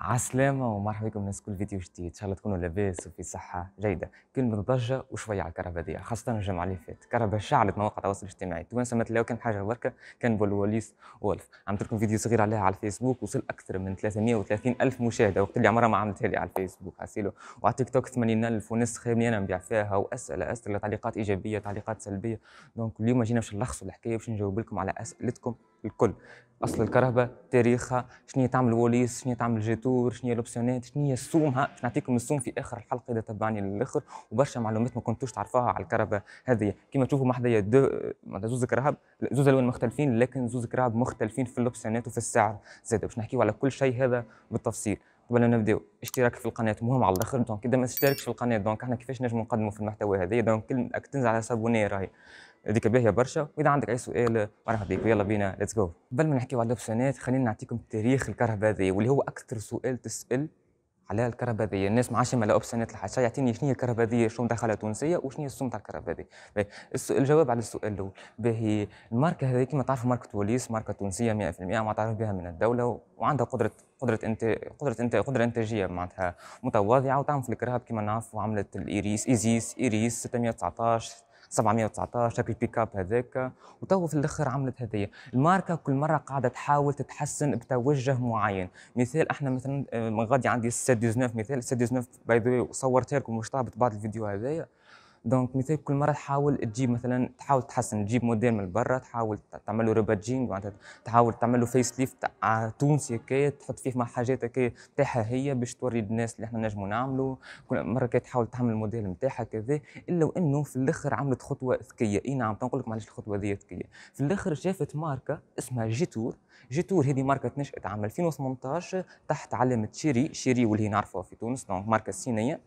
عسلامة ومرحبا بكم ناس كل فيديو جديد ان شاء الله تكونوا لاباس وفي صحة جيدة كلمة ضجة وشوية على الكهرباء خاصة الجمعة اللي فاتت الكهرباء شعلت مواقع التواصل الاجتماعي تونس ما تلاقوا كان حاجة بركة كان بالوليس وولف عملت لكم فيديو صغير عليها على الفيسبوك وصل أكثر من 330 ألف مشاهدة وقت اللي عمرها ما عملتها لي على الفيسبوك حسيلو وعلى تيك توك 80 ألف وناس خايبني أنا نبيع فيها وأسئلة أسئلة تعليقات إيجابية تعليقات سلبية دونك اليوم جينا باش نلخصوا الحكاية باش نجاوب لكم على أسئلتكم الكل أصل الكهرباء تاريخها شنو تعمل وليس شنو تعمل جيتو الدكتور شنو هي الاوبسيونات شنو هي السوم باش نعطيكم السوم في اخر الحلقه اذا تبعني للاخر وبرشا معلومات ما كنتوش تعرفوها على الكهرباء هذه كما تشوفوا ما حدايا معناتها زوز كراهب زوز الوان مختلفين لكن زوز كراهب مختلفين في الاوبسيونات وفي السعر زاد باش نحكيو على كل شيء هذا بالتفصيل قبل ما نبداو اشتراك في القناه مهم على الاخر دونك اذا ما تشتركش في القناه دونك احنا كيفاش نجم نقدموا في المحتوى هذا دونك كل تنزل على سابوني راهي هذيك باهيه برشا واذا عندك اي سؤال مرحبا بك ويلا بينا ليتس جو قبل ما نحكيو على الاوبشنات خلينا نعطيكم تاريخ الكهرباء واللي هو اكثر سؤال تسال على الكهرباء الناس ما عادش ملا اوبشنات لحاجه يعطيني شنو هي الكهرباء شنو مداخله تونسيه وشنو هي السوم تاع الكهرباء طيب، الجواب على السؤال الاول باهي الماركه هذه كما تعرفوا ماركه وليس ماركه تونسيه 100% معترف بها من الدوله وعندها قدره قدره انت قدره انت قدره انتاجيه معناتها متواضعه وتعمل في الكرهب كما نعرف وعملت الايريس ايزيس ايريس 619 719 هكا البيك اب هذاك وتو في الاخر عملت هذيا الماركه كل مره قاعده تحاول تتحسن بتوجه معين مثال احنا مثلا من آه، غادي عندي السيت مثال السيت باي ذا صورت لكم واش طابت بعض الفيديو هذايا دونك مثال كل مره تحاول تجيب مثلا تحاول تحسن تجيب موديل من برا تحاول تعمل له ريبادجينج معناتها تحاول تعمل له فيس ليفت تونسي هكايا تحط فيه مع حاجات هكايا تاعها هي باش توري الناس اللي احنا نجموا نعملوا كل مره كي تحاول تعمل الموديل نتاعها كذا الا وانه في الاخر عملت خطوه ذكيه اي نعم تنقول لك معلش الخطوه ذي ذكيه في الاخر شافت ماركه اسمها جيتور جيتور هذه ماركه نشات عام 2018 تحت علامه شيري شيري واللي نعرفوها في تونس دونك ماركه صينيه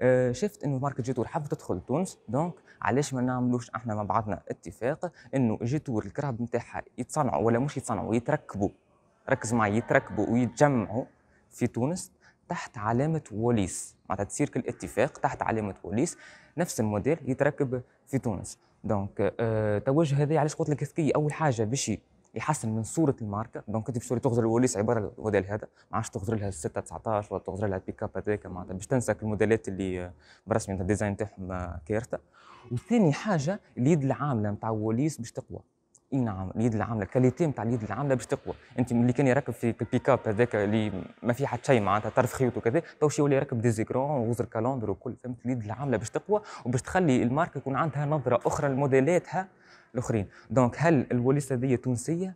آه، شفت انه ماركه جيتور حابه تدخل تونس دونك علاش ما نعملوش احنا مع بعضنا اتفاق انه جيتور الكرهب نتاعها يتصنعوا ولا مش يتصنعوا يتركبوا ركز معي يتركبوا ويتجمعوا في تونس تحت علامة وليس معناتها تصير اتفاق تحت علامة وليس نفس الموديل يتركب في تونس دونك أه توجه هذا علاش قلت لك اول حاجه باش يحسن من صوره الماركه دونك انت باش تولي تغزر الوليس عباره الموديل هذا ما عادش تغزر لها الستة 19 ولا تغزر لها البيك اب هذاك معناتها باش تنسى الموديلات اللي برسمي انت الديزاين تاعهم كارثه وثاني حاجه اليد العامله نتاع الوليس باش تقوى اي نعم اليد العامله الكاليتي نتاع اليد العامله باش تقوى انت ملي كان يركب في البيك اب هذاك اللي ما في حتى شيء معناتها طرف خيوط وكذا تو شي يولي يركب ديزيكرون وغزر كالوندر وكل فهمت اليد العامله باش تقوى وباش تخلي الماركه يكون عندها نظره اخرى لموديلاتها الاخرين دونك هل الوليسه دي تونسيه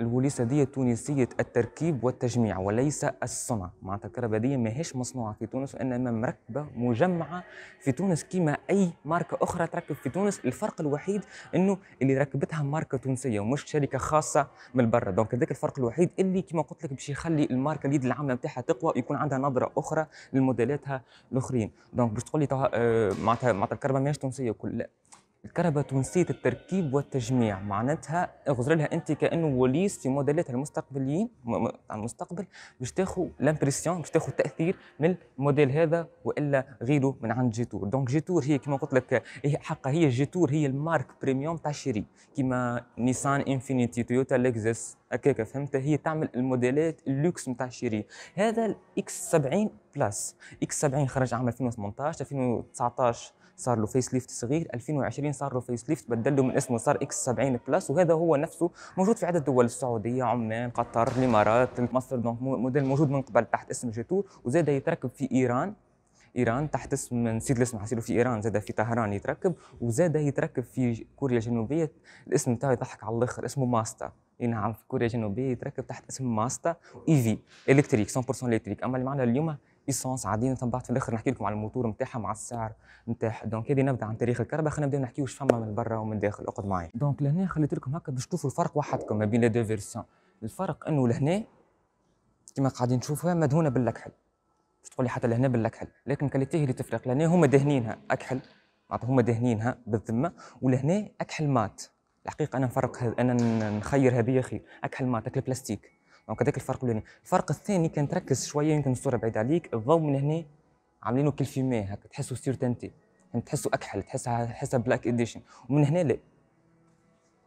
الوليسه دي تونسيه التركيب والتجميع وليس الصنع معناتها الكهرباء دي ماهيش مصنوعه في تونس وانما مركبه مجمعه في تونس كما اي ماركه اخرى تركب في تونس الفرق الوحيد انه اللي ركبتها ماركه تونسيه ومش شركه خاصه من برا دونك هذاك الفرق الوحيد اللي كما قلت لك باش يخلي الماركه اليد العامله نتاعها تقوى يكون عندها نظره اخرى لموديلاتها الاخرين دونك باش تقول لي آه، معناتها معناتها الكهرباء ماهيش تونسيه وكل لا الكهرباء تونسية التركيب والتجميع معناتها اغزر لها انت كانه وليس في موديلاتها المستقبليين المستقبل باش تاخذ لامبرسيون باش تاخذ تاثير من الموديل هذا والا غيره من عند جيتور دونك جيتور هي كما قلت لك هي حقها هي جيتور هي المارك بريميوم تاع شيري كيما نيسان انفينيتي تويوتا لكزس هكاك فهمت هي تعمل الموديلات اللوكس نتاع شيري هذا الاكس 70 بلس اكس 70 خرج عام 2018 2019 صار له فيس ليفت صغير 2020 صار له فيس ليفت بدل له من اسمه صار اكس 70 بلس وهذا هو نفسه موجود في عدد دول السعوديه عمان قطر الامارات مصر دونك موديل موجود من قبل تحت اسم جي وزاد يتركب في ايران ايران تحت اسم نسيت الاسم حصيله في ايران زاد في طهران يتركب وزاد يتركب في كوريا الجنوبيه الاسم تاعو يضحك على الاخر اسمه ماستا اي نعم في كوريا الجنوبيه يتركب تحت اسم ماستا اي في الكتريك 100% الكتريك اما اللي معنا اليوم ايسانس عاديين بعد في الاخر نحكي لكم على الموتور نتاعها مع السعر نتاعها دونك هذه نبدا عن تاريخ الكهرباء خلينا نبدا نحكيو واش فما من برا ومن داخل اقعد معايا دونك لهنا خليت لكم هكا باش تشوفوا الفرق وحدكم ما بين لي دو فيرسيون الفرق انه لهنا كما قاعدين نشوفها مدهونه بالكحل باش تقول لي حتى لهنا بالكحل لكن كاليتيه اللي تفرق لهنا هما دهنينها اكحل معناتها هما دهنينها بالذمه ولهنا اكحل مات الحقيقه انا نفرق انا نخير هذه خير اكحل مات اكل بلاستيك دونك هذاك الفرق الاولاني الفرق الثاني كان تركز شويه يمكن الصوره بعيده عليك الضوء من هنا عاملينه كالفيمي هكا تحسوا سيرتنتي يعني تحسوا اكحل تحسها تحسها بلاك اديشن ومن هنا لا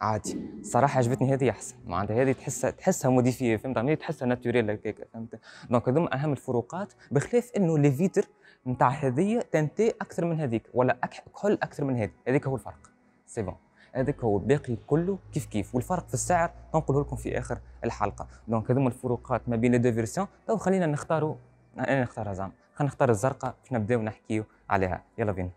عادي صراحه عجبتني هذه احسن معناتها هذه تحسها تحسها موديفي فهمت عمليه يعني تحسها ناتوريل هكاك فهمت دونك هذوما اهم الفروقات بخلاف انه لي فيتر نتاع هذه تنتي اكثر من هذيك ولا اكحل اكثر من هذه هذيك هو الفرق سي بون هذاك هو باقي كله كيف كيف والفرق في السعر نقوله لكم في اخر الحلقه دونك هذوما الفروقات ما بين لي دو فيرسيون تو خلينا نختاروا انا نختارها زعما خلينا نختار الزرقاء باش نبداو نحكيو عليها يلا بينا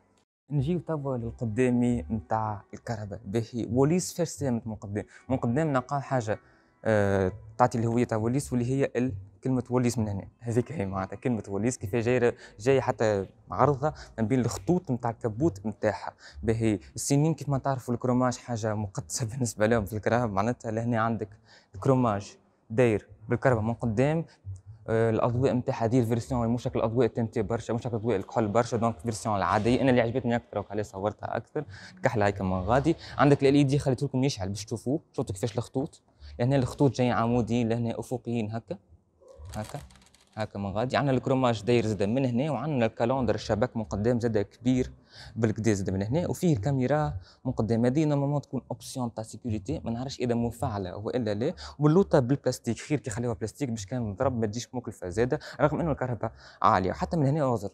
نجيو توا للقدامي نتاع الكهرباء باهي وليس فاش ساهمت من قدام من قدام نلقى حاجه أه تعطي الهويه تاع وليس واللي هي كلمه وليس من هنا هذيك هي معناتها كلمه وليس كيف جايه جايه حتى عرضها ما بين الخطوط نتاع الكبوت نتاعها باهي السنين كيف ما تعرفوا الكروماج حاجه مقدسه بالنسبه لهم في الكراهب معناتها لهنا عندك الكروماج داير بالكهرباء من قدام آه، الاضواء نتاعها هذه الفيرسيون مش شكل الاضواء تنتي برشا مش شكل اضواء الكحل برشا دونك فيرسيون العاديه انا اللي عجبتني اكثر وعلاه صورتها اكثر الكحله هيك من غادي عندك ال اي دي خليت لكم يشعل باش تشوفوه شفتوا كيفاش الخطوط لهنا الخطوط جايين عموديين لهنا افقيين هكا هكا هكا من غادي عندنا الكروماج داير زاد من هنا وعندنا الكالوندر الشباك مقدم زاد كبير بالكدا زاد من هنا وفيه الكاميرا مقدمة هذه نورمالمون تكون اوبسيون تاع سيكوريتي ما نعرفش اذا مفعله والا لا واللوطه بالبلاستيك خير كي خليوها بلاستيك باش كان نضرب ما تجيش مكلفه زاده رغم انه الكهرباء عاليه وحتى من هنا اوزر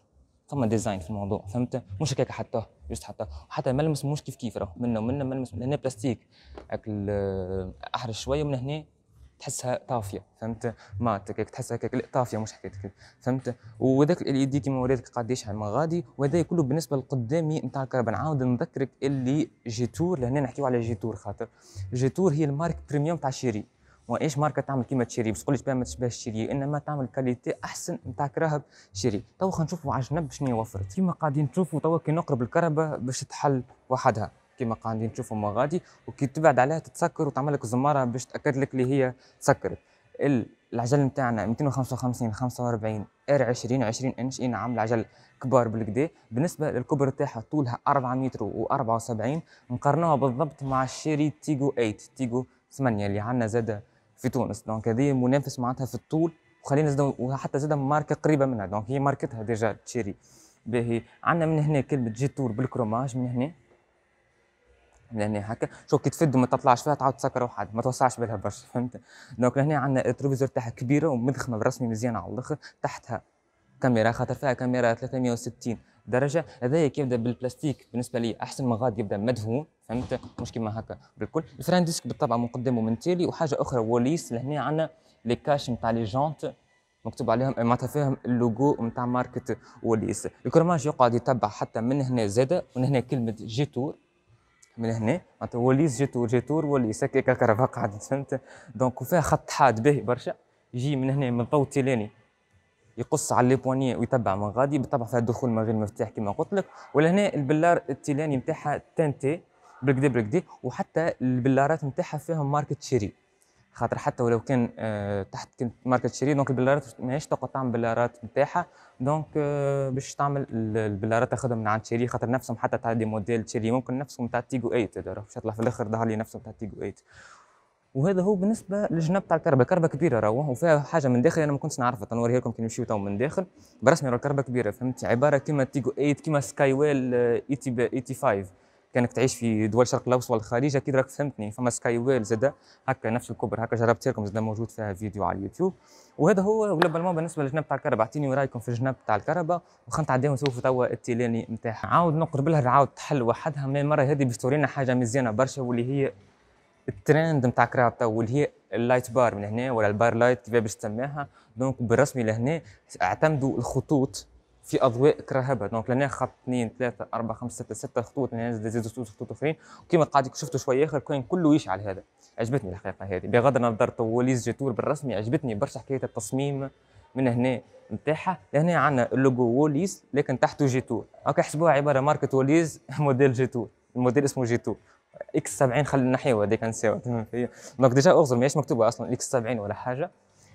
فما ديزاين في الموضوع فهمت مش هكاك حطوه جوست حطوه حتى الملمس مش كيف كيف راه منه ومنه ملمس من هنا بلاستيك آه، احرش شويه ومن هنا تحسها طافيه فهمت ما هكاك تحسها هكاك طافيه مش حكايه فهمت وذاك ال اي دي كيما وريتك قداش يشعل غادي وهذا كله بالنسبه لقدامي نتاع الكهرباء نعاود نذكرك اللي جيتور لهنا نحكيو على جيتور خاطر جيتور هي المارك بريميوم تاع شيري وايش ماركه تعمل كيما تشيري بس قولي ما تشبهش شيري انما تعمل كاليتي احسن نتاع كراهب شيري تو خلينا نشوفوا على جنب شنو وفرت كيما قاعدين نشوفوا تو كي نقرب الكهرباء باش تحل وحدها كما قاعدين نشوفوا ما غادي وكي تبعد عليها تتسكر وتعمل لك زماره باش تاكد لك اللي هي تسكرت العجل نتاعنا 255 45 ار 20 20 انش اي نعم العجل كبار بالكدا بالنسبه للكبر تاعها طولها 4 متر و74 نقارنوها بالضبط مع الشيري تيجو 8 تيجو 8 اللي عندنا زاده في تونس دونك هذه منافس معناتها في الطول وخلينا زاد وحتى زاد ماركه قريبه منها دونك هي ماركتها ديجا تشيري باهي عندنا من هنا كلمه جيتور بالكروماج من هنا لهنا هكا شو كي تفد وما تطلعش فيها تعاود تسكر وحد ما توسعش بالها برشا فهمت دونك لهنا عندنا التلفزيون تاعها كبيره ومدخمه برسمي مزيان على الاخر تحتها كاميرا خاطر فيها كاميرا 360 درجه هذايا يبدا بالبلاستيك بالنسبه لي احسن ما غادي يبدا مدهون فهمت مش كيما هكا بالكل الفران ديسك بالطبع من قدامه من تالي وحاجه اخرى وليس لهنا عندنا لي كاش نتاع لي جونت مكتوب عليهم معناتها فيهم اللوجو نتاع ماركت وليس الكرماج يقعد يتبع حتى من هنا زاده ومن هنا كلمه جيتور من هنا معناتها وليس جاتور تور وليس هكاك كهرباء قاعد فهمت دونك وفيها خط حاد باهي برشا يجي من هنا من طو تيلاني يقص على لي بوانيي ويتبع من غادي بالطبع فيها دخول من غير مفتاح كما قلت لك ولهنا البلار التيلاني نتاعها تنتي بالكدي بالكدي وحتى البلارات نتاعها فيهم ماركت شيري خاطر حتى ولو كان آه، تحت كنت ماركت شيري دونك البلارات ماهيش تقعد تعمل بلارات نتاعها دونك آه، باش تعمل البلارات تاخذهم من عند شيري خاطر نفسهم حتى تاع دي موديل شيري ممكن نفسهم تاع تيجو 8 باش يطلع في الاخر ظهر لي نفسهم تاع تيجو 8 وهذا هو بالنسبه للجنب تاع الكربه كربه كبيره راهو وفيها حاجه من داخل انا ما كنتش نعرفها تنوريها لكم كي نمشيو تو من داخل برسمي راهو الكربه كبيره فهمت عباره كيما تيجو 8 كيما سكاي ويل 85 آه، كانك تعيش في دول الشرق الاوسط والخليج اكيد راك فهمتني فما سكاي ويل زاد هكا نفس الكبر هكا جربت لكم زاد موجود فيها فيديو على اليوتيوب وهذا هو غلوبالمون بالنسبه للجناب تاع الكهرباء اعطيني رايكم في الجناب تاع الكهرباء وخا نتعداو نشوفوا توا التيلاني نتاعها عاود نقرب لها عاود تحل وحدها من المره هذه باش تورينا حاجه مزيانه برشا واللي هي الترند نتاع كراب تو هي اللايت بار من هنا ولا البار لايت كيفاش باش تسميها دونك بالرسمي لهنا اعتمدوا الخطوط في اضواء كرهبه دونك لنا خط 2 3 4 5 6 6 خطوط لنا زاد خطوط خطوط اخرين وكيما قاعد شفتوا شويه اخر كان كله يشعل هذا عجبتني الحقيقه هذه بغض النظر طوليز جيتور بالرسمي عجبتني برشا حكايه التصميم من هنا نتاعها لهنا عندنا اللوجو ووليز لكن تحته جيتور هاكا حسبوها عباره ماركه ووليز موديل جيتور الموديل اسمه جيتور اكس 70 خلينا نحيوه هذيك نساو دونك ديجا اغزر ماهيش مكتوبه اصلا اكس 70 ولا حاجه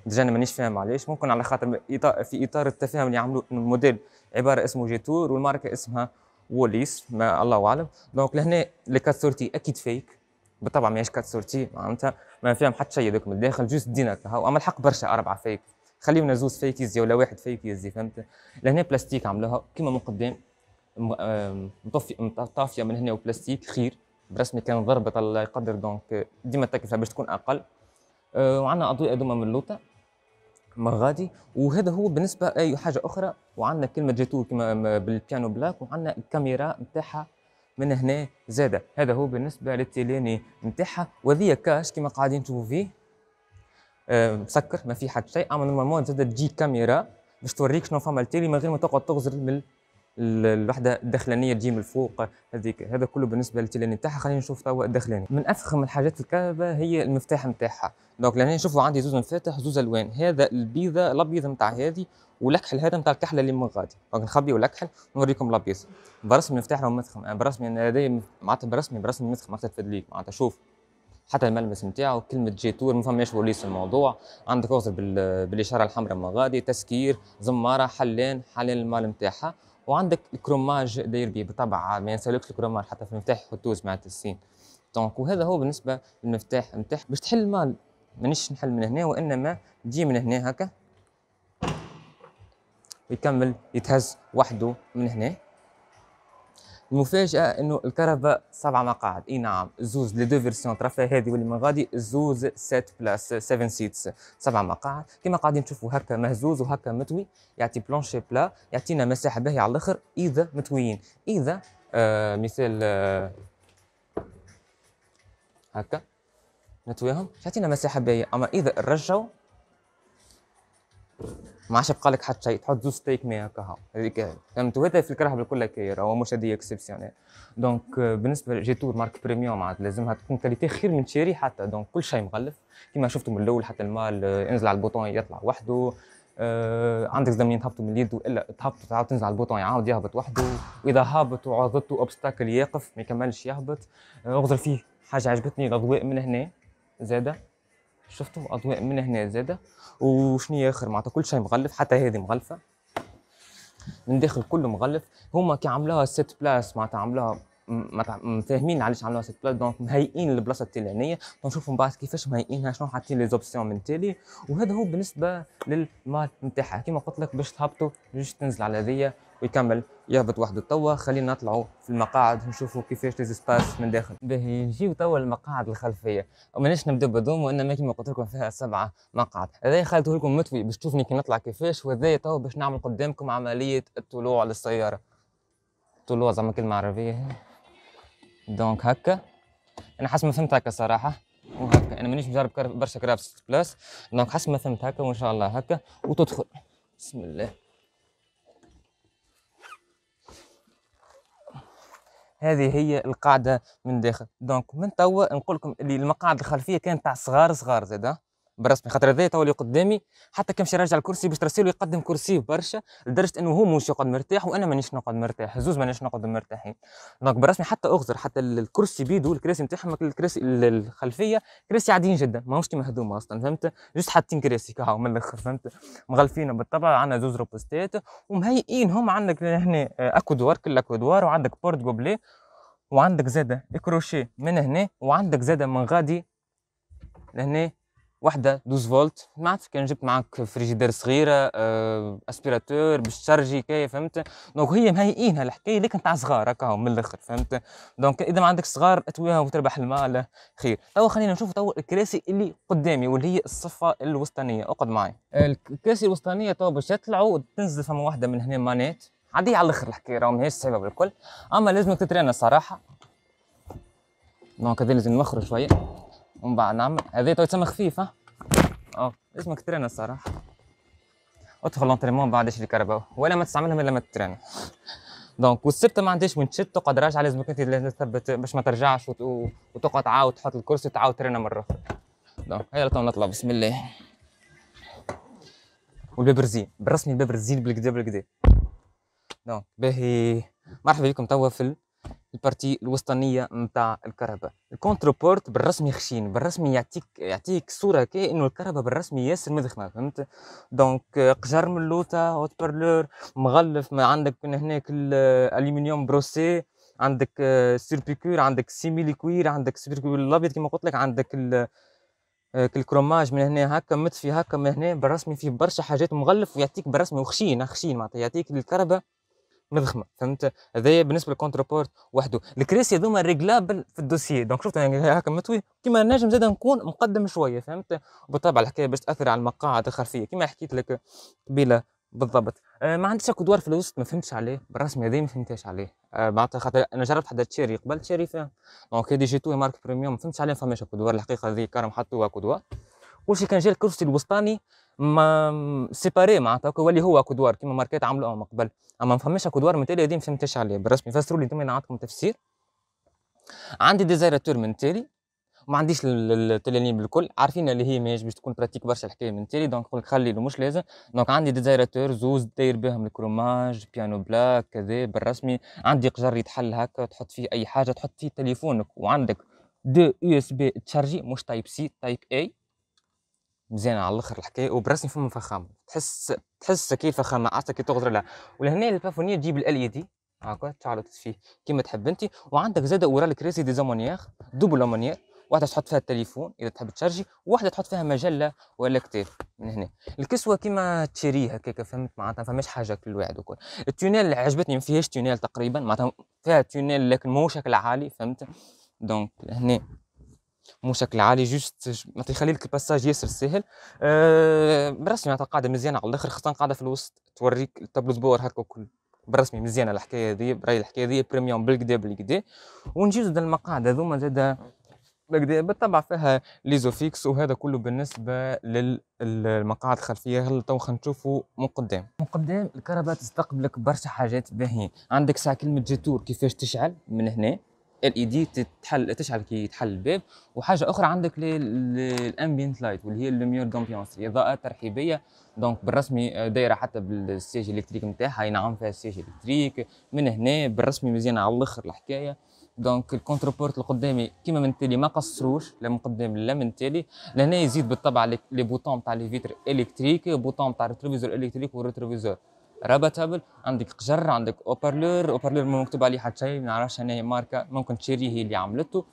ديجا انا مانيش فاهم علاش ممكن على خاطر في اطار التفاهم اللي عملوه انه الموديل عباره اسمه جيتور والماركه اسمها ووليس ما الله اعلم دونك لهنا الكاتسورتي اكيد فيك بالطبع ماهيش كات سورتي معناتها ما فيهم حتى شيء هذوك من الداخل جوست دينا هاو اما الحق برشا اربعه فيك خليونا زوز فيك يزي ولا واحد فيك يزي فهمت لهنا بلاستيك عملوها كيما من قدام طافيه من هنا وبلاستيك خير برسمي كان ضربت الله يقدر دونك ديما تكلفه باش تكون اقل آه، وعندنا أضواء دوما من اللوطه مغادي وهذا هو بالنسبه اي حاجه اخرى وعندنا كلمه جاتور كما بالبيانو بلاك وعندنا الكاميرا نتاعها من هنا زادة هذا هو بالنسبه للتيليني نتاعها وذي كاش كما قاعدين تشوفوا فيه آه، مسكر ما في حد شيء اما نورمالمون زادة تجي كاميرا باش توريك شنو فما التيلي من غير ما تقعد تغزر من الوحده الدخلانيه تجي من الفوق هذيك هذا كله بالنسبه للتيلاني نتاعها خلينا نشوف توا الدخلاني من افخم الحاجات في الكهرباء هي المفتاح نتاعها دونك لهنا نشوفوا عندي زوز مفاتح زوز الوان هذا البيضه الابيض نتاع هذه والكحل هذا نتاع الكحله اللي من غادي دونك نخبيو الكحل ونوريكم الابيض برسم المفتاح راهو مفخم آه، برسم انا هذا معناتها برسمي برسمي مفخم معناتها تفدليك معناتها شوف حتى الملمس نتاعو كلمه جيتور ما فماش وليس الموضوع عندك اغزر بالاشاره الحمراء من غادي تسكير زماره حلان حلان المال نتاعها وعندك الكروماج داير بيه بالطبع ما ينسالكش الكروماج حتى في المفتاح خطوز مع السين دونك وهذا هو بالنسبه للمفتاح نتاعك باش تحل المال مانيش نحل من هنا وانما تجي من هنا هكا ويكمل يتهز وحده من هنا المفاجاه انه الكهرباء سبع مقاعد اي نعم زوز لي دو فيرسيون ترافا هذه واللي من غادي زوز 7 بلاس 7 سيتس سبع مقاعد كما قاعدين تشوفوا هكا مهزوز وهكا متوي يعطي بلونشي بلا يعطينا مساحه باهيه على الاخر اذا متويين اذا آه مثال آه هكا نتويهم يعطينا مساحه باهيه اما اذا رجعوا ما عادش بقى لك حتى شيء تحط زوز ستيك مية كها هذيك فهمت يعني. وهذا في الكره بالكل كاير هو مش هذه اكسبسيونيل يعني. دونك آه، بالنسبه جيتور مارك بريميوم عاد لازمها تكون كاليتي خير من تشيري حتى دونك كل شيء مغلف كما شفتوا من الاول حتى المال انزل آه، على البوطون يطلع وحده آه عندك زمنين تهبطوا من اليد والا تهبطوا تعاود تنزل على البوطون يعاود يهبط وحده واذا هابط وعضته اوبستاكل يقف ما يكملش يهبط آه اغزر فيه حاجه عجبتني الاضواء من هنا زاده شفتوا اضواء من هنا زاده وشنيا اخر معناتها كل شيء مغلف حتى هذه مغلفه من داخل كله مغلف هما كي عملوها ست بلاس معناتها عملوها فاهمين علاش عملوها ست بلاس دونك مهيئين البلاصه التالي نشوفوا من بعد كيفاش مهيئينها شنو حاطين لي زوبسيون من تالي وهذا هو بالنسبه للمال نتاعها كيما قلت لك باش تهبطوا باش تنزل على هذيا ويكمل يهبط وحده توا خلينا نطلعوا في المقاعد نشوفوا كيفاش سباس من داخل باهي نجيو توا المقاعد الخلفيه ومانيش نبدا بدوم وانما كيما قلت لكم فيها سبعه مقعد هذا خليته لكم متوي باش تشوفني كي نطلع كيفاش وهذايا توا باش نعمل قدامكم عمليه الطلوع للسياره طلوع زعما كلمه عربيه دونك هكا انا حسب ما فهمت هكا صراحه وهكا انا مانيش مجرب برشا كرافت بلس دونك حسب ما فهمت هكا وان شاء الله هكا وتدخل بسم الله هذه هي القاعده من داخل دونك من توا نقول لكم اللي المقاعد الخلفيه كانت تاع صغار صغار زاده بالرسمي خاطر هذايا توا اللي قدامي حتى كان راجع الكرسي باش ترسله يقدم كرسي برشا لدرجه انه هو مش يقعد مرتاح وانا مانيش نقعد مرتاح زوز مانيش نقعد مرتاحين دونك بالرسمي حتى اغزر حتى الكرسي بيدو الكراسي نتاعهم الكراسي الخلفيه كراسي عاديين جدا ماهوش كيما هذوما اصلا فهمت جوست حاطين كراسي كهو من الاخر فهمت مغلفينه بالطبع عندنا زوز روبوستات ومهيئين هم عندك هنا آه، اكودوار كل اكودوار وعندك بورت جوبلي وعندك زاده كروشيه من هنا وعندك زاده من غادي لهنا وحده 12 فولت معناتها كان جبت معاك فريجيدير صغيره آه، اسبيراتور باش تشارجي كاية فهمت دونك هي مهيئينها الحكايه لكن تاع صغار هكا من الاخر فهمت دونك اذا ما عندك صغار اتويها وتربح المال خير توا خلينا نشوف توا الكراسي اللي قدامي واللي هي الصفه الوسطانيه اقعد معاي الكراسي الوسطانيه توا باش تطلع تنزل فما واحده من هنا مانيت عادي على الاخر الحكايه راهو ماهيش صعيبه بالكل اما لازمك تترينا صراحه دونك هذا لازم نوخر شويه ومن بعد نعمل هذه تو تسمى خفيف ها اه اسمه كترانه الصراحه ادخل لونتريمون بعد اشري كرباو ولا ما تستعملهم الا ما تتران دونك والسبت ما عندهاش وين تشد تقعد راجعه لازمك انت تثبت باش ما ترجعش وتقعد تعاود تحط الكرسي تعاود ترينا مره اخرى دونك هيا تو نطلع بسم الله والباب رزين بالرسمي الباب رزين بالكدا بالكدا دونك باهي مرحبا بكم توا في البارتي الوسطانيه نتاع الكهرباء الكونتر بورت بالرسمي خشين بالرسمي يعطيك يعطيك صوره كي انه الكهرباء بالرسمي ياسر مذخمه فهمت دونك قجر من اللوطه هوت بارلور مغلف ما عندك هناك الالومنيوم بروسي عندك آه، سيربيكور عندك سيميلي كوير عندك سيربيكور الابيض كما قلت لك عندك الكروماج آه، من هنا هكا مطفي هكا من هنا بالرسمي فيه برشا حاجات مغلف ويعطيك بالرسمي وخشين خشين معناتها يعطيك الكهرباء مضخمه فهمت هذايا بالنسبه للكونتر بورت وحده الكريسي هذوما ريجلابل في الدوسيي دونك شفت انا يعني هكا متوي كيما نجم زاد نكون مقدم شويه فهمت وبالطبع الحكايه باش تاثر على المقاعد الخلفيه كيما حكيت لك قبيله بالضبط آه ما عنديش اكو دوار في الوسط ما فهمتش عليه بالرسمي هذا ما فهمتهاش عليه آه معناتها خاطر انا جربت حدا تشيري قبل تشيري فيها دونك هذه جيتو مارك بريميوم ما فهمتش عليه ما فماش اكو دوار الحقيقه هذه كرم حطوها اكو دوار كل شيء كان جا الكرسي الوسطاني ما سيباري معناتها واللي هو كودوار كيما ماركات عملوا من قبل اما ما فهمش كودوار من تالي ما فهمتش عليه بالرسمي فسروا لي انتم نعطيكم تفسير عندي ديزايراتور من تالي ما عنديش التلانين بالكل عارفين اللي هي ماهيش باش تكون براتيك برشا الحكايه من تالي دونك نقول لك خلي له مش لازم دونك عندي ديزايراتور زوز داير بهم الكروماج بيانو بلاك كذا بالرسمي عندي قجر يتحل هكا تحط فيه اي حاجه تحط فيه تليفونك وعندك دو يو اس بي تشارجي مش تايب سي تايب اي مزيان على الاخر الحكايه وبرسم فما فخامه تحس تحس كي فخامه عرفتها كي تغدر لها ولهنا البافونيه تجيب ال اي دي هاكا تعرض فيه كيما تحب انت وعندك زاده ورا الكريسي دي زامونيير دوبل امونيير واحده تحط فيها التليفون اذا تحب تشارجي وواحده تحط فيها مجله ولا كتاب من هنا الكسوه كيما تشري هكاك فهمت معناتها فماش حاجه كل واحد وكل التونيل عجبتني ما فيهاش تونيل تقريبا معناتها فيها تونيل لكن مو شكل عالي فهمت دونك هنا مو شكل عالي جوست ما تخلي لك الباساج ياسر سهل أه بالرسمي معناتها قاعده مزيانه على الاخر خاصه قاعده في الوسط توريك التابلوز سبور هكا كل بالرسمي مزيانه الحكايه هذه برايي الحكايه هذه بريميوم بالكدا بالكدا ونجي زاد المقاعد هذوما زاد بالطبع فيها ليزوفيكس وهذا كله بالنسبه للمقاعد الخلفيه هل تو نشوفوا من قدام من قدام الكهرباء تستقبلك برشا حاجات باهيين عندك ساعه كلمه جيتور كيفاش تشعل من هنا ال اي e دي تتحل تشعل كي يتحل الباب وحاجه اخرى عندك الامبيانت لايت واللي هي اللوميور دومبيونس الاضاءه الترحيبيه دونك بالرسمي دايره حتى بالسيج الكتريك نتاعها اي نعم فيها السيج الكتريك من هنا بالرسمي مزيانه على الاخر الحكايه دونك الكونتر بورت القدامي كيما من تالي ما قصروش لا من قدام لا من تالي لهنا يزيد بالطبع لي بوتون تاع لي فيتر الكتريك بوتون تاع الريتروفيزور الكتريك والريتروفيزور رابطابل عندك قجر عندك اوبرلور اوبرلور ما مكتوب عليه حتى شيء ما نعرفش انا هي ماركه ممكن تشيري هي اللي عملته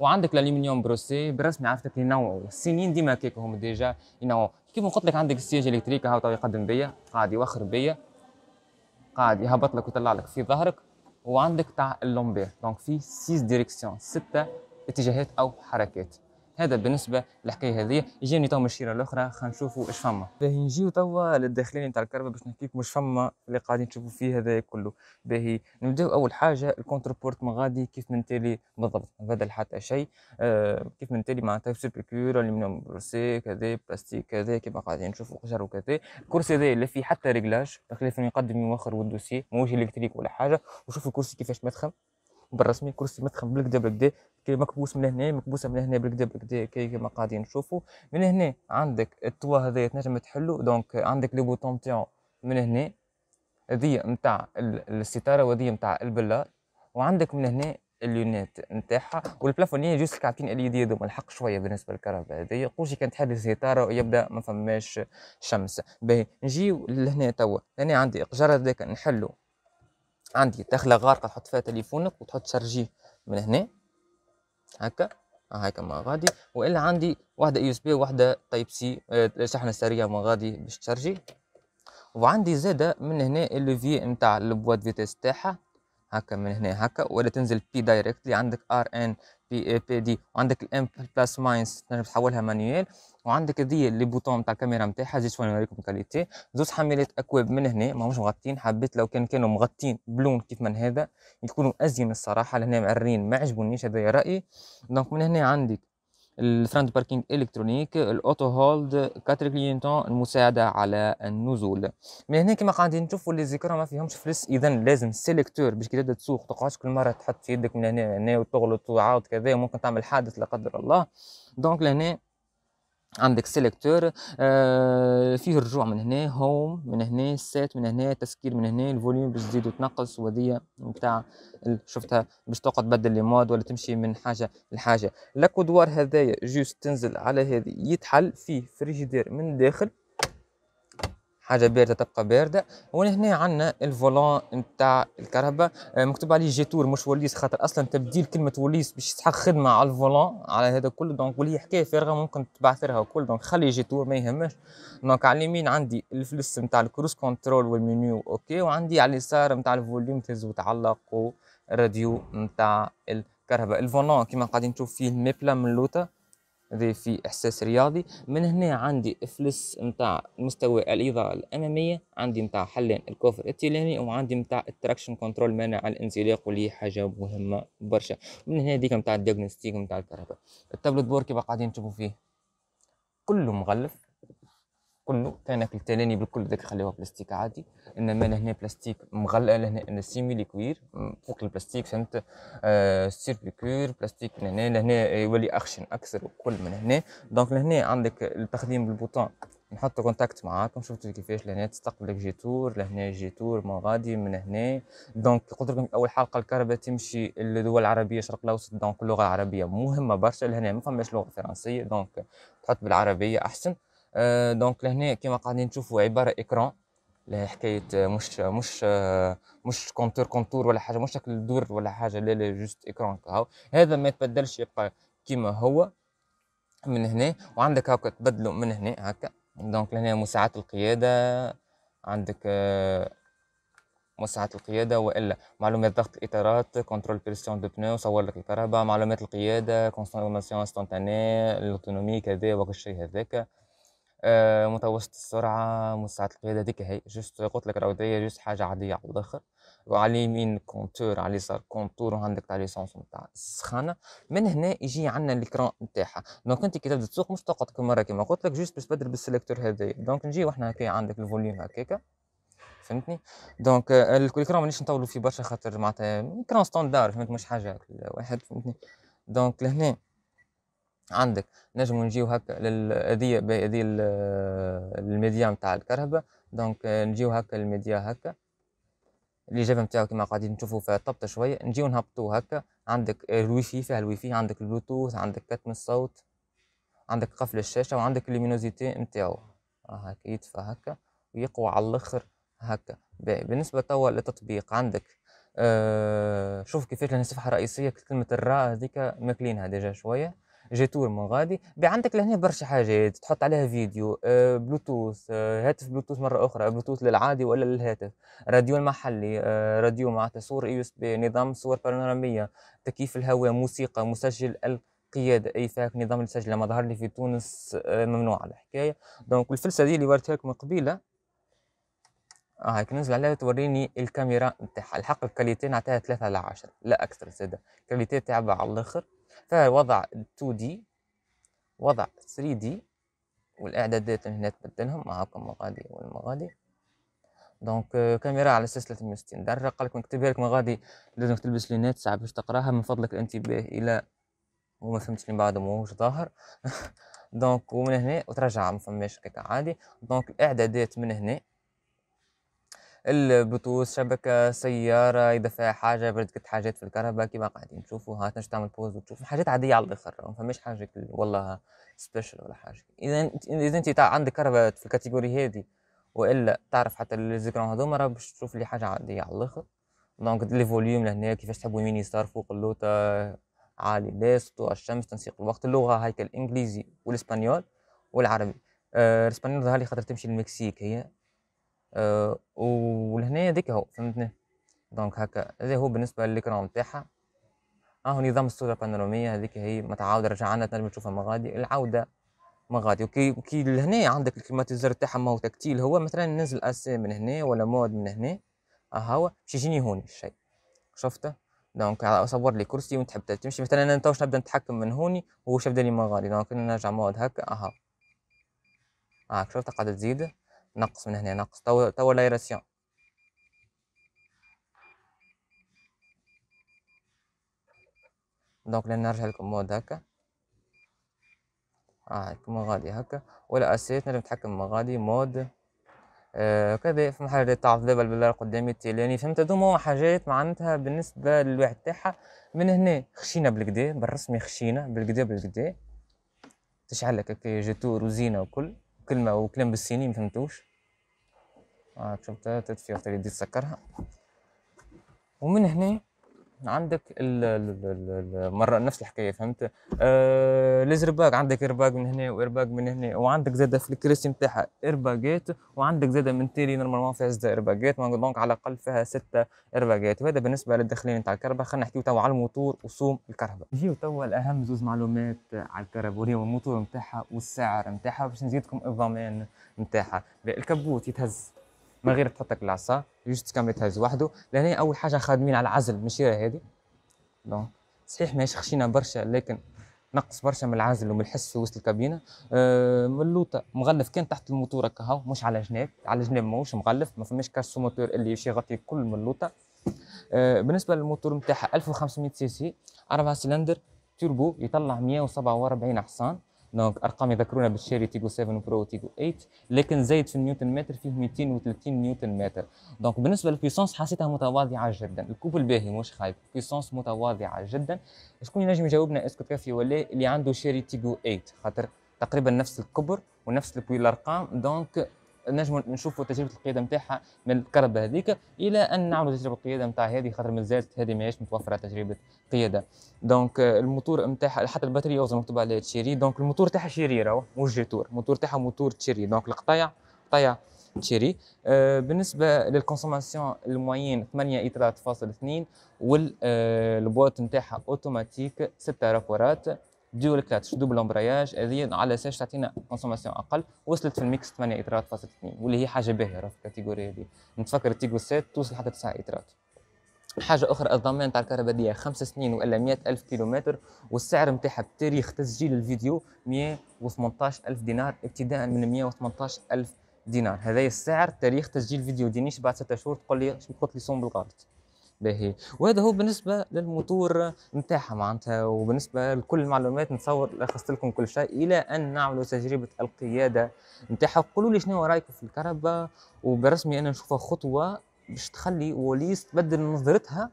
وعندك الالومنيوم بروسي بالرسمي عرفتك ينوعوا السنين ديما كيك هم ديجا ينوعوا كيما قلت لك عندك السياج الكتريك هاو تو يقدم بيا قاعد يوخر بيا قاعد يهبط لك ويطلع لك في ظهرك وعندك تاع اللومبير دونك في 6 ديريكسيون 6 اتجاهات او حركات هذا بالنسبه للحكايه هذه يجيني تو الشيره الاخرى خلينا نشوفوا اش فما باهي نجيو توا للداخلين نتاع الكربه باش نحكيكم اش فما اللي قاعدين تشوفوا فيه هذا كله باهي نبداو اول حاجه الكونتر بورت مغادي كيف من تالي بالضبط ما بدل حتى شيء آه كيف من تالي معناتها سوبر كيور الومنيوم بروسي كذا بلاستيك كذا كما قاعدين نشوفوا قشر وكذا الكرسي هذا اللي فيه حتى ريغلاج بخلاف يقدم يوخر والدوسي ماهوش الكتريك ولا حاجه وشوفوا الكرسي كيفاش مدخل بالرسمي كرسي متخم بالكدا بالكدا كي مكبوس من هنا مكبوسه من هنا بالكدا بالكدا كي كما قاعدين نشوفوا من هنا عندك التوا هذايا تنجم تحلو دونك عندك لي بوتون تاعو من هنا هذه نتاع الستاره وهذه نتاع البلا وعندك من هنا اليونات نتاعها والبلافونيه جوست اللي يدي هذوما الحق شويه بالنسبه للكهرباء هذه قوشي كانت حل الستاره ويبدا ما فماش شمس باهي نجيو لهنا توا هنا عندي اقجار هذاك نحلو عندي تخلى غارقه تحط فيها تليفونك وتحط شارجيه من هنا هكا آه، هكا ما غادي والا عندي واحده يو اس بي وواحده تايب آه، سي شحنه سريعه ما غادي باش تشارجي وعندي زاده من هنا في نتاع البواد فيتيس تاعها هكا من هنا هكا ولا تنزل بي دايركتلي عندك ار ان بي اي بي دي وعندك الام بلس ماينس تنجم تحولها مانيوال وعندك هذيا لي بوطون نتاع الكاميرا نتاعها جيت شويه نوريكم كاليتي زوز حمالات اكواب من هنا ماهمش مغطين حبيت لو كان كانوا مغطين بلون كيف من هذا يكونوا ازين الصراحه لهنا معرين ما عجبونيش هذا رايي دونك من هنا عندك الفرنت باركينج الكترونيك الاوتو هولد كاتر كليينتون المساعده على النزول من هنا كما قاعدين نشوفوا لي زيكرا ما فيهمش فلس اذا لازم سيليكتور باش كي تبدا تسوق تقعدش كل مره تحط في يدك من هنا هنا وتغلط وعاود كذا وممكن تعمل حادث لا قدر الله دونك لهنا عندك سيلكتور آه، فيه رجوع من هنا هوم من هنا سيت من هنا تسكير من هنا الفوليوم باش تزيد وتنقص وهذه نتاع شفتها باش تقعد تبدل لي مود ولا تمشي من حاجه لحاجه لاكودوار هذايا جوست تنزل على هذه يتحل فيه فريجيدير من الداخل حاجه بارده تبقى بارده وهنا عندنا الفولون نتاع الكهرباء آه، مكتوب عليه جيتور مش وليس خاطر اصلا تبديل كلمه وليس باش تسحق خدمه على الفولون على هذا كله دونك واللي حكايه فارغه ممكن تبعثرها وكل دونك خلي جيتور ما يهمش دونك على اليمين عندي الفلس نتاع الكروس كنترول والمنيو اوكي وعندي على اليسار نتاع الفوليوم تهز وتعلق الراديو نتاع الكهرباء الفولون كيما قاعدين نشوف فيه الميبلا من اللوطه هذا في احساس رياضي من هنا عندي افلس نتاع مستوى الاضاءه الاماميه عندي نتاع حلين الكوفر التيلاني وعندي نتاع التراكشن كنترول منع الانزلاق واللي حاجه مهمه برشا من هنا هذيك نتاع الدياغنوستيك نتاع الكهرباء التابلت بور كيما قاعدين تشوفوا فيه كله مغلف كله كل تلاني بالكل ذاك خليوها بلاستيك عادي انما لهنا بلاستيك مغلى لهنا سيميلي كوير فوق البلاستيك فهمت آه سيرفي بلاستيك من هنا لهنا آه، يولي اخشن اكثر وكل من هنا دونك لهنا عندك التخديم بالبوطان نحط كونتاكت معاكم شفتوا كيفاش لهنا تستقبلك جيتور لهنا جيتور ما غادي من هنا دونك قلت لكم اول حلقه الكهرباء تمشي للدول العربيه الشرق الاوسط دونك اللغه العربيه مهمه برشا لهنا ما فماش لغه فرنسيه دونك تحط بالعربيه احسن آه، دونك لهنا كما قاعدين نشوفوا عباره اكران لا حكايه آه، مش مش آه، مش كونتور كونتور ولا حاجه مش شكل دور ولا حاجه لا لا جوست اكران كهو هذا ما يتبدلش يبقى كيما هو من هنا وعندك هاكا تبدلو من هنا هكا دونك لهنا مساعات القياده عندك مساعات القياده والا معلومات ضغط الاطارات كنترول بريسيون دو بنو صور لك الكهرباء معلومات القياده كونسوماسيون استونتاني الاوتونومي كذا وكل شيء هذاك آه، متوسط السرعه مساعده القياده ديك هي جوست قلت لك دي جوست حاجه عاديه على الاخر وعلى اليمين كونتور على اليسار كونتور وعندك تاع ليسونس نتاع السخانه من هنا يجي عندنا الكرون نتاعها دونك انت كي تبدا تسوق مش تقعد كل مره كيما قلت لك جوست باش تبدل بالسلكتور هذايا دونك نجي واحنا هكا عندك الفوليوم هكاك فهمتني دونك آه، الكرون مانيش نطولوا فيه برشا خاطر معناتها كرون ستاندار فهمت مش حاجه واحد فهمتني دونك لهنا عندك نجم نجيو هكا للأذية بهذه الميديا نتاع الكهرباء دونك نجيو هكا الميديا هكا الاجابه نتاعو كما قاعدين نشوفوا فيها طبطه شويه نجيو نهبطوه هكا عندك الواي فاي فيها الواي فاي عندك البلوتوث عندك كتم الصوت عندك قفل الشاشه وعندك الليمينوزيتي نتاعو هكا يدفى هكا ويقوى على الاخر هكا باهي بالنسبه توا للتطبيق عندك آه شوف كيفاش الصفحه الرئيسيه كلمه الراء هذيك ماكلينها ديجا شويه جيتور من غادي عندك لهنا برشا حاجات تحط عليها فيديو آه بلوتوث آه هاتف بلوتوث مره اخرى بلوتوث للعادي ولا للهاتف راديو المحلي آه راديو مع صور اي اس بي نظام صور بانوراميه تكييف الهواء موسيقى مسجل القيادة اي فاك نظام السجل لما ظهر لي في تونس آه، ممنوع على الحكايه دونك الفلسه دي اللي وريتها لكم قبيله اه هيك ننزل عليها توريني الكاميرا نتاعها الحق الكاليتي نعطيها ثلاثة على عشرة لا اكثر زاده الكاليتي تاعها على الاخر نختار وضع 2D وضع 3D والاعدادات هنا تبدلهم معاكم مغادي والمغادي دونك آه، كاميرا على اساس 360 درجه قال لكم نكتبها لك مغادي غادي لازم تلبس لينات ساعه باش تقراها من فضلك الانتباه الى وما فهمتش من بعد ماهوش ظاهر دونك ومن هنا وترجع ما فماش كيك عادي دونك الاعدادات من هنا البطوس شبكه سياره إذا فيها حاجه بردك حاجات في الكهرباء كيما قاعدين نشوفوا هات نش تعمل بوز وتشوف حاجات عاديه على الاخر فمش حاجه والله سبيشال ولا حاجه اذا اذا انت عندك كهرباء في الكاتيجوري هذه والا تعرف حتى الزيكرون هذوما راه باش تشوف لي حاجه عاديه على الاخر دونك لي فوليوم لهنا كيفاش تحبوا يمين يسار فوق اللوطه عالي لا سطوع الشمس تنسيق الوقت اللغه هاي الانجليزي والاسبانيول والعربي آه، الاسبانيول ظهر لي خاطر تمشي للمكسيك هي أه ولهنا ديك اهو فهمتني دونك هكا هذا هو بالنسبه للكرام تاعها اهو نظام الصوره البانوراميه هذيك هي متعاوده رجع عندنا تنجم تشوفها من غادي العوده من غادي وكي كي لهنا عندك الكليماتيزر تاعها هو تكتيل هو مثلا ننزل اسي من هنا ولا مود من هنا اهو باش يجيني هون الشيء شفته دونك اصور لي كرسي وانت تحب تمشي مثلا انا توش نبدا نتحكم من هوني وهو شبدا لي من غادي دونك نرجع مود هكا اها هاك شفت قاعده تزيد نقص من هنا نقص توا توا لايراسيون دونك لان نرجع لكم مود هكا اه كما غادي هكا ولا اسيت نجم نتحكم غادي مود آه كذا في محل تاع دابا بالله قدامي التيلاني فهمت هذوما حاجات معناتها بالنسبه للواحد تاعها من هنا خشينا بالكدا بالرسمي خشينا بالكدا بالكدا تشعل لك هكا جاتور وزينه وكل كلمه وكلام بالصيني ما فهمتوش آه شفت تدفي وقت اللي ديت ومن هنا عندك مره نفس الحكايه فهمت آه عندك ارباك من هنا وارباك من هنا وعندك زاده في الكريستي نتاعها ارباكات وعندك زاده من تيري نورمالمون فيها زاده ارباكات دونك على الاقل فيها سته ارباكات وهذا بالنسبه للداخلين نتاع الكهرباء خلينا نحكيو توا على الموتور وصوم الكهرباء نجيو توا الاهم زوز معلومات على الكهرباء هو الموتور نتاعها والسعر نتاعها باش نزيدكم الضمان نتاعها الكبوت يتهز من غير تحطك العصا جوست كان يتهز وحده لان اول حاجه خادمين على العزل ماشي هذه دونك صحيح ماهيش خشينا برشا لكن نقص برشا من العازل ومن الحس في وسط الكابينه أه من اللوطه مغلف كان تحت الموتور هكا مش على جناب على جناب ماهوش مغلف ما فماش كاش موتور اللي يشي يغطي كل من اللوطه أه بالنسبه للموتور نتاعها 1500 سي سي اربع سلندر توربو يطلع 147 حصان دونك ارقام يذكرونا بالشاري تيجو 7 برو وتيجو 8 لكن زايد في النيوتن متر فيه 230 نيوتن متر دونك بالنسبه للبيسونس حسيتها متواضعه جدا الكوبل باهي مش خايب بيسونس متواضعه جدا شكون ينجم يجاوبنا اسكو كافي ولا اللي عنده شاري تيجو 8 خاطر تقريبا نفس الكبر ونفس الارقام دونك نجم نشوفوا تجربه القياده نتاعها من الكربه هذيك الى ان نعملوا تجربه القياده نتاع هذه خاطر مازالت هذه ماهيش متوفره تجربه قياده دونك الموتور نتاعها حتى البطاريه يوزن مكتوب عليها تشيري دونك الموتور تاعها شيري راهو مش جيتور الموتور تاعها موتور تشيري دونك القطايع قطايع تشيري euh, بالنسبه للكونسوماسيون الموين 8 ايترات فاصل 2 والبواط نتاعها اوتوماتيك 6 رافورات ديو الكلاتش دوبل امبرياج هذه على اساس تعطينا كونسوماسيون اقل وصلت في الميكس 8 اترات فاصل 2 واللي هي حاجه باهيه في الكاتيجوري هذه نتفكر التيجو 7 توصل حتى 9 اترات حاجه اخرى الضمان تاع دي خمس سنين والا مئة الف كيلومتر والسعر نتاعها بتاريخ تسجيل الفيديو 118 الف دينار ابتداء من 118 الف دينار هذا السعر تاريخ تسجيل فيديو دينيش بعد 6 شهور تقول لي شنو قلت لي صوم بالغلط باهي وهذا هو بالنسبه للموتور نتاعها معناتها وبالنسبه لكل المعلومات نتصور لخصت لكم كل شيء الى ان نعملوا تجربه القياده نتاعها قولوا لي شنو رايكم في الكهرباء وبرسمي انا نشوفها خطوه باش تخلي وليس تبدل نظرتها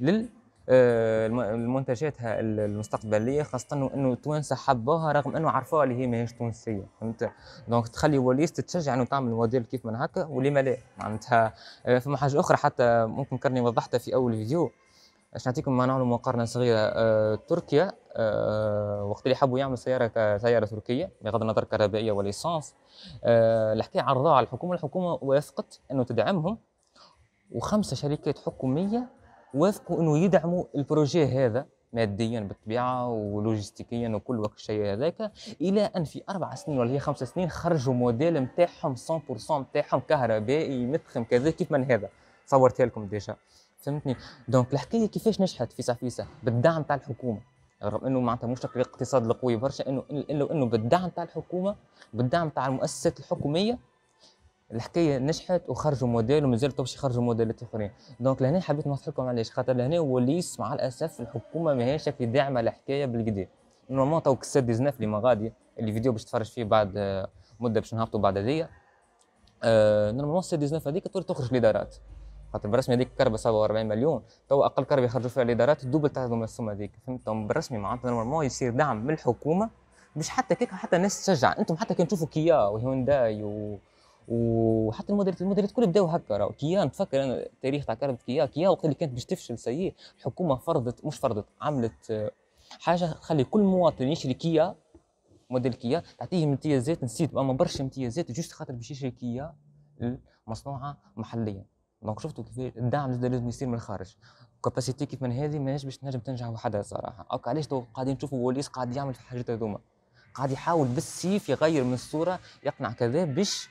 لل آه، المنتجاتها المستقبليه خاصه انه التوانسه حبوها رغم انه عرفوها اللي هي ماهيش تونسيه فهمت دونك تخلي وليس تتشجع انه تعمل موديل كيف من هكا ولما لا معناتها آه، فما حاجه اخرى حتى ممكن كرني وضحتها في اول فيديو باش نعطيكم معناها مقارنه صغيره آه، تركيا أه وقت اللي حبوا يعملوا سياره كسياره تركيه بغض النظر كهربائيه ولا أه الحكايه عرضوها على الحكومه الحكومه وافقت انه تدعمهم وخمسه شركات حكوميه وافقوا انه يدعموا البروجي هذا ماديا بالطبيعه ولوجستيكيا وكل وقت الشيء هذاك الى ان في اربع سنين ولا هي خمس سنين خرجوا موديل نتاعهم 100% نتاعهم كهربائي متخم كذا كيف من هذا صورتها لكم ديجا فهمتني دونك الحكايه كيفاش نجحت في سافيسا بالدعم تاع الحكومه رغم انه معناتها مش الاقتصاد القوي برشا انه انه بالدعم تاع الحكومه بالدعم تاع المؤسسات الحكوميه الحكايه نجحت وخرجوا موديل ومازالوا توش يخرجوا موديلات اخرين دونك لهنا حبيت نوضح لكم علاش خاطر لهنا وليس مع الاسف الحكومه ماهيش في داعمه الحكايه بالقد نورمالمون تو السد ديزناف اللي ما غادي اللي فيديو باش تفرج فيه بعد آه، مده باش نهبطوا بعد هذيا آه نورمالمون ديزناف 19 هذيك تخرج الادارات خاطر بالرسمي هذيك كربه 47 مليون تو اقل كربه يخرجوا فيها الادارات الدوبل تاع السوم هذيك فهمتهم بالرسمي معناتها نورمال يصير دعم من الحكومه مش حتى كيك حتى الناس تشجع انتم حتى كي تشوفوا كيا وهونداي و... وحتى المودريت المودريت كل بداو هكا راهو كيا نتفكر انا التاريخ تاع كره كيا كيا وقت اللي كانت باش تفشل سيء الحكومه فرضت مش فرضت عملت آه، حاجه تخلي كل مواطن يشري كيا موديل كيا تعطيه امتيازات نسيت اما برشا امتيازات جوست خاطر باش يشري كيا مصنوعه محليا دونك شفتوا كيف الدعم زاد لازم يصير من الخارج كاباسيتي كيف من هذه ماهيش باش تنجم تنجح وحدها صراحه اوك علاش تو قاعدين نشوفوا وليس قاعد يعمل في الحاجات هذوما قاعد يحاول بالسيف يغير من الصوره يقنع كذا باش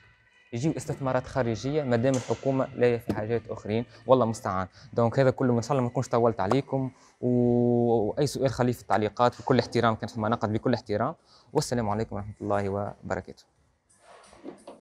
يجيو استثمارات خارجيه ما دام الحكومه لا في حاجات اخرين والله مستعان دونك هذا كله ان شاء الله ما نكونش طولت عليكم واي سؤال خليه في التعليقات بكل احترام كان في نقد بكل احترام والسلام عليكم ورحمه الله وبركاته